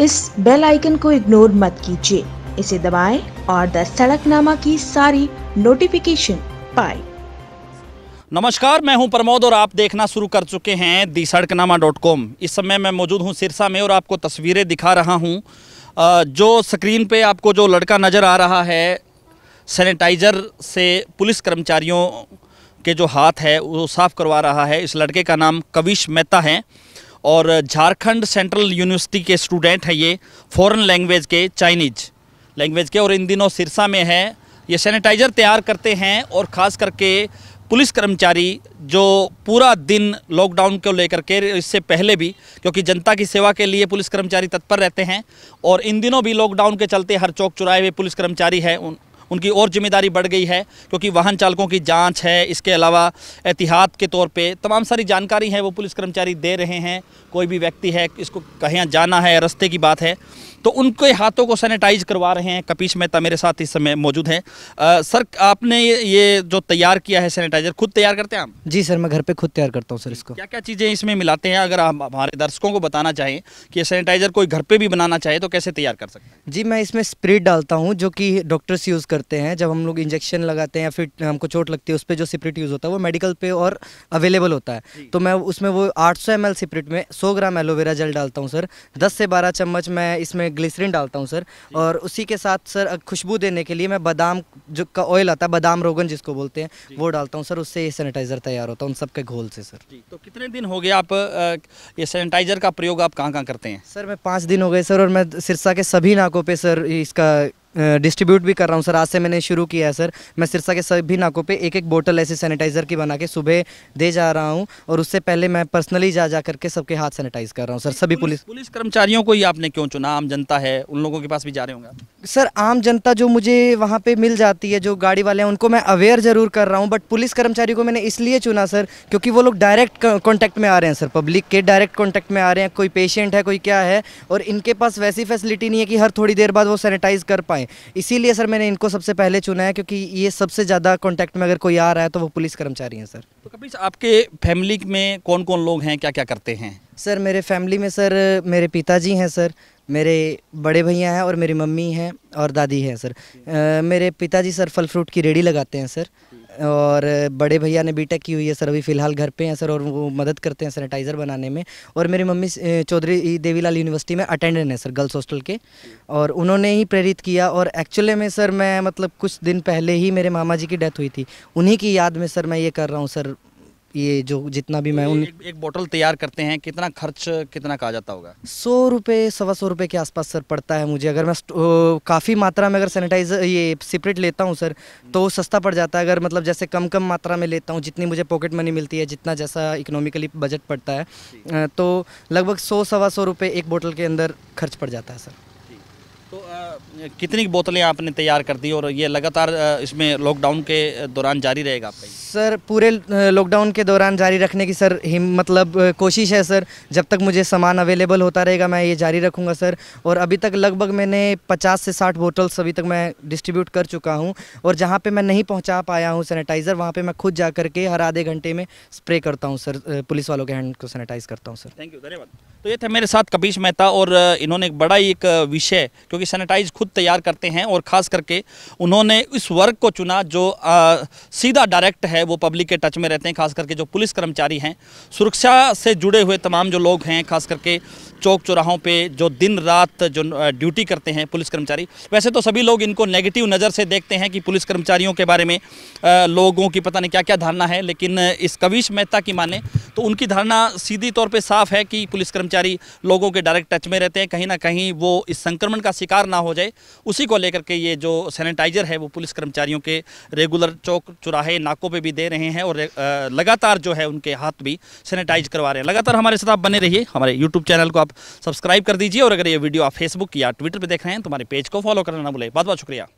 इस bell icon को ignore मत कीजिए इसे दबाएं और द सड़कनामा की सारी नोटिफिकेशन पाए नमस्कार मैं हूं प्रमोद और आप देखना शुरू कर चुके हैं दी सड़कनामा डॉट कॉम इस समय मैं मौजूद हूं सिरसा में और आपको तस्वीरें दिखा रहा हूं जो स्क्रीन पे आपको जो लड़का नज़र आ रहा है सैनिटाइज़र से पुलिस कर्मचारियों के जो हाथ है वो साफ़ करवा रहा है इस लड़के का नाम कविश मेहता है और झारखंड सेंट्रल यूनिवर्सिटी के स्टूडेंट हैं ये फॉरेन लैंग्वेज के चाइनीज लैंग्वेज के और इन दिनों सिरसा में है ये सैनिटाइज़र तैयार करते हैं और ख़ास करके पुलिस कर्मचारी जो पूरा दिन लॉकडाउन को लेकर के इससे पहले भी क्योंकि जनता की सेवा के लिए पुलिस कर्मचारी तत्पर रहते हैं और इन दिनों भी लॉकडाउन के चलते हर चौक चुराए हुए पुलिस कर्मचारी है उन उनकी और जिम्मेदारी बढ़ गई है क्योंकि वाहन चालकों की जाँच है इसके अलावा एहतियात के तौर पर तमाम सारी जानकारी है वो पुलिस कर्मचारी दे रहे हैं कोई भी व्यक्ति है इसको कहीं जाना है रास्ते की बात है तो उनके हाथों को सैनिटाइज करवा रहे हैं कपीश मेहता मेरे साथ इस समय मौजूद हैं सर आपने ये जो तैयार किया है सैनिटाइजर खुद तैयार करते हैं आप जी सर मैं घर पर खुद तैयार करता हूँ सर इसको क्या क्या चीज़ें इसमें मिलाते हैं अगर आप हमारे दर्शकों को बताना चाहें कि सैनिटाइजर कोई घर पर भी बनाना चाहे तो कैसे तैयार कर सकते हैं जी मैं इसमें स्प्रिट डालता हूँ जो कि डॉक्टर्स यूज़ करते हैं जब हम लोग इंजेक्शन लगाते हैं या फिर हमको चोट लगती है उस पर जो स्प्रिट यूज़ होता है वो मेडिकल पे और अवेलेबल होता है तो मैं उसमें वो आठ सौ एम सिप्रिट में 100 ग्राम एलोवेरा जल डालता हूँ सर 10 से 12 चम्मच मैं इसमें ग्लिसरीन डालता हूँ सर और उसी के साथ सर खुशबू देने के लिए मैं बादाम जो का ऑयल आता है बादाम रोगन जिसको बोलते हैं वो डालता हूँ सर उससे ये सैनिटाइज़र तैयार होता है उन सब के घोल से सर जी तो कितने दिन हो गए आप ये सैनिटाइज़र का प्रयोग आप कहाँ कहाँ करते हैं सर मैं पाँच दिन हो गए सर और मैं सिरसा के सभी नाकों पर सर इसका डिस्ट्रीब्यूट भी कर रहा हूँ सर आज से मैंने शुरू किया है सर मैं सिरसा के सभी नाकों पे एक एक बोतल ऐसे सैनिटाइज़र की बना के सुबह दे जा रहा हूँ और उससे पहले मैं पर्सनली जा जा करके सबके हाथ सैनिटाइज़ कर रहा हूँ सर सभी पुलिस पुलिस कर्मचारियों को ही आपने क्यों चुना आम जनता है उन लोगों के पास भी जा रहे होंगे सर आम जनता जो मुझे वहाँ पर मिल जाती है जो गाड़ी वाले हैं उनको मैं अवेयर ज़रूर कर रहा हूँ बट पुलिस कर्मचारी को मैंने इसलिए चुना सर क्योंकि वो लोग डायरेक्ट कॉन्टैक्ट में आ रहे हैं सर पब्लिक के डायरेक्ट कॉन्टैक्ट में आ रहे हैं कोई पेशेंट है कोई क्या है और इनके पास वैसी फैसिलिटी नहीं है कि हर थोड़ी देर बाद वो सैनिटाइज़ कर पाएँ हैं इसीलिए सर मैंने इनको सबसे पहले चुना है क्योंकि ये सबसे ज़्यादा कॉन्टैक्ट में अगर कोई आ रहा है तो वो पुलिस कर्मचारी हैं सर तो कभी आपके फैमिली में कौन कौन लोग हैं क्या क्या करते हैं सर मेरे फैमिली में सर मेरे पिताजी हैं सर मेरे बड़े भैया हैं और मेरी मम्मी हैं और दादी हैं सर आ, मेरे पिताजी सर फल फ्रूट की रेडी लगाते हैं सर और बड़े भैया ने बीटेक की हुई है सर अभी फ़िलहाल घर पे हैं सर और वो मदद करते हैं सैनिटाइज़र बनाने में और मेरी मम्मी चौधरी देवीलाल यूनिवर्सिटी में अटेंडेंट हैं सर गर्ल्स हॉस्टल के और उन्होंने ही प्रेरित किया और एक्चुअली में सर मैं मतलब कुछ दिन पहले ही मेरे मामा जी की डेथ हुई थी उन्हीं की याद में सर मैं ये कर रहा हूँ सर ये जो जितना भी तो मैं उन एक, एक बोतल तैयार करते हैं कितना खर्च कितना कहा जाता होगा सौ रुपये सवा सौ रुपये के आसपास सर पड़ता है मुझे अगर मैं काफ़ी मात्रा में अगर सैनिटाइजर ये सिपरेट लेता हूँ सर तो सस्ता पड़ जाता है अगर मतलब जैसे कम कम मात्रा में लेता हूँ जितनी मुझे पॉकेट मनी मिलती है जितना जैसा इकोनॉमिकली बजट पड़ता है तो लगभग सौ सवा सौ रुपये एक बोतल के अंदर खर्च पड़ जाता है सर तो कितनी बोतलें आपने तैयार कर दी और ये लगातार इसमें लॉकडाउन के दौरान जारी रहेगा सर पूरे लॉकडाउन के दौरान जारी रखने की सर हिम मतलब कोशिश है सर जब तक मुझे सामान अवेलेबल होता रहेगा मैं ये जारी रखूँगा सर और अभी तक लगभग मैंने पचास से साठ बोटल्स अभी तक मैं डिस्ट्रीब्यूट कर चुका हूँ और जहाँ पर मैं नहीं पहुँचा पाया हूँ सैनिटाइज़र वहाँ पर मैं खुद जा करके हर आधे घंटे में स्प्रे करता हूँ सर पुलिस वालों के हैंड को सैनिटाइज़ करता हूँ सर थैंक यू धन्यवाद तो ये थे मेरे साथ कपीश मेहता और इन्होंने एक बड़ा ही एक विषय क्योंकि सैनिटाइज पेज खुद तैयार करते हैं और ख़ास करके उन्होंने इस वर्ग को चुना जो आ, सीधा डायरेक्ट है वो पब्लिक के टच में रहते हैं खास करके जो पुलिस कर्मचारी हैं सुरक्षा से जुड़े हुए तमाम जो लोग हैं खास करके चौक चौराहों पे जो दिन रात जो ड्यूटी करते हैं पुलिस कर्मचारी वैसे तो सभी लोग इनको नेगेटिव नज़र से देखते हैं कि पुलिस कर्मचारियों के बारे में लोगों की पता नहीं क्या क्या धारणा है लेकिन इस कविश मेहता की माने तो उनकी धारणा सीधी तौर पर साफ है कि पुलिस कर्मचारी लोगों के डायरेक्ट टच में रहते हैं कहीं ना कहीं वो इस संक्रमण का शिकार ना हो जाए उसी को लेकर के ये जो सैनिटाइज़र है वो पुलिस कर्मचारियों के रेगुलर चौक चुराहे नाकों पर भी दे रहे हैं और लगातार जो है उनके हाथ भी सैनिटाइज करवा रहे हैं लगातार हमारे साथ आप बने रहिए हमारे यूट्यूब चैनल को आप आप सब्सक्राइब कर दीजिए और अगर ये वीडियो आप फेसबुक या ट्विटर पर देख रहे हैं तो हमारे पेज को फॉलो करना ना भूलें बहुत बहुत शुक्रिया